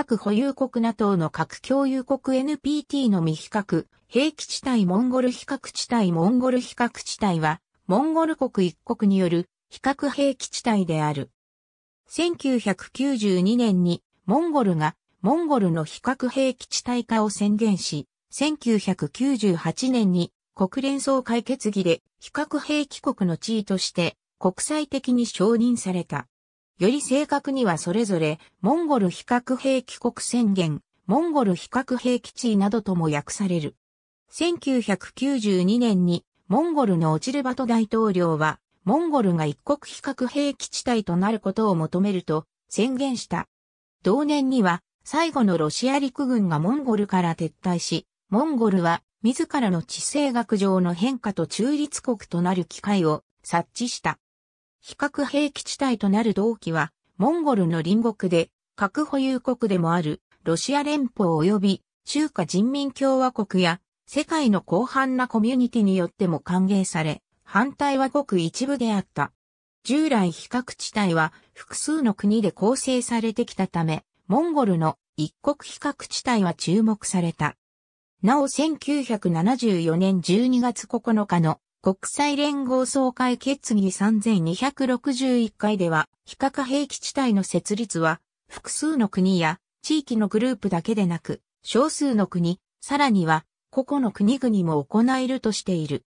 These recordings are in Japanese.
核保有国 NATO の核共有国 NPT の未比較、兵器地帯モンゴル比較地帯モンゴル比較地帯は、モンゴル国一国による非核兵器地帯である。1992年にモンゴルがモンゴルの非核兵器地帯化を宣言し、1998年に国連総会決議で非核兵器国の地位として国際的に承認された。より正確にはそれぞれ、モンゴル非核兵器国宣言、モンゴル非核兵器地位などとも訳される。1992年に、モンゴルのオチルバト大統領は、モンゴルが一国非核兵器地帯となることを求めると宣言した。同年には、最後のロシア陸軍がモンゴルから撤退し、モンゴルは自らの地政学上の変化と中立国となる機会を察知した。比較兵器地帯となる同期は、モンゴルの隣国で、核保有国でもある、ロシア連邦及び中華人民共和国や、世界の広範なコミュニティによっても歓迎され、反対はごく一部であった。従来比較地帯は複数の国で構成されてきたため、モンゴルの一国比較地帯は注目された。なお1974年12月9日の国際連合総会決議3261回では、非核兵器地帯の設立は、複数の国や地域のグループだけでなく、少数の国、さらには、個々の国々も行えるとしている。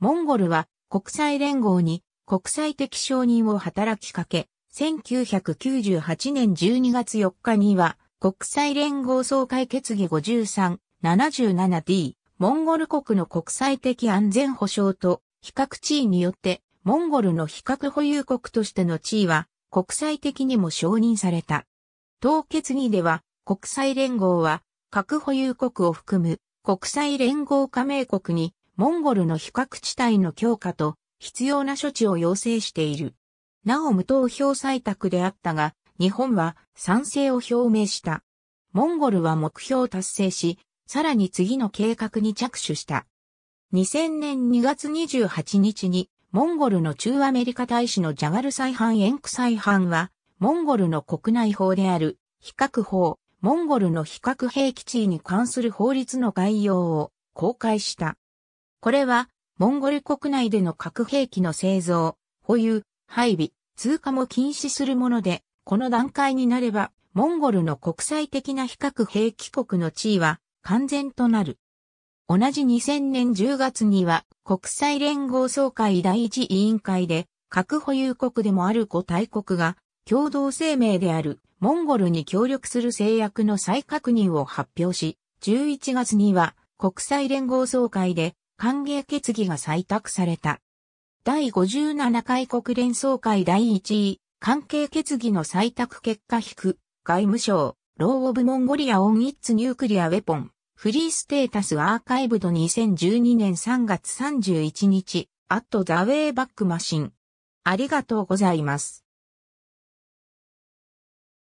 モンゴルは国際連合に国際的承認を働きかけ、1998年12月4日には国際連合総会決議 53-77D モンゴル国の国際的安全保障と比較地位によってモンゴルの比較保有国としての地位は国際的にも承認された。当決議では国際連合は核保有国を含む国際連合加盟国にモンゴルの比較地帯の強化と必要な処置を要請している。なお無投票採択であったが、日本は賛成を表明した。モンゴルは目標を達成し、さらに次の計画に着手した。2000年2月28日に、モンゴルの中アメリカ大使のジャガル再犯エンク再犯は、モンゴルの国内法である、比較法、モンゴルの比較兵器地位に関する法律の概要を公開した。これは、モンゴル国内での核兵器の製造、保有、配備、通貨も禁止するもので、この段階になれば、モンゴルの国際的な比較兵器国の地位は、完全となる。同じ2000年10月には国際連合総会第一委員会で核保有国でもある5大国が共同声明であるモンゴルに協力する制約の再確認を発表し、11月には国際連合総会で歓迎決議が採択された。第57回国連総会第1位関係決議の採択結果引く外務省ロー・オブ・モンゴリア・オン・イッツ・ニュークリア・ウェポン、フリーステータス・アーカイブド2012年3月31日、アット・ザ・ウェイ・バック・マシン。ありがとうございます。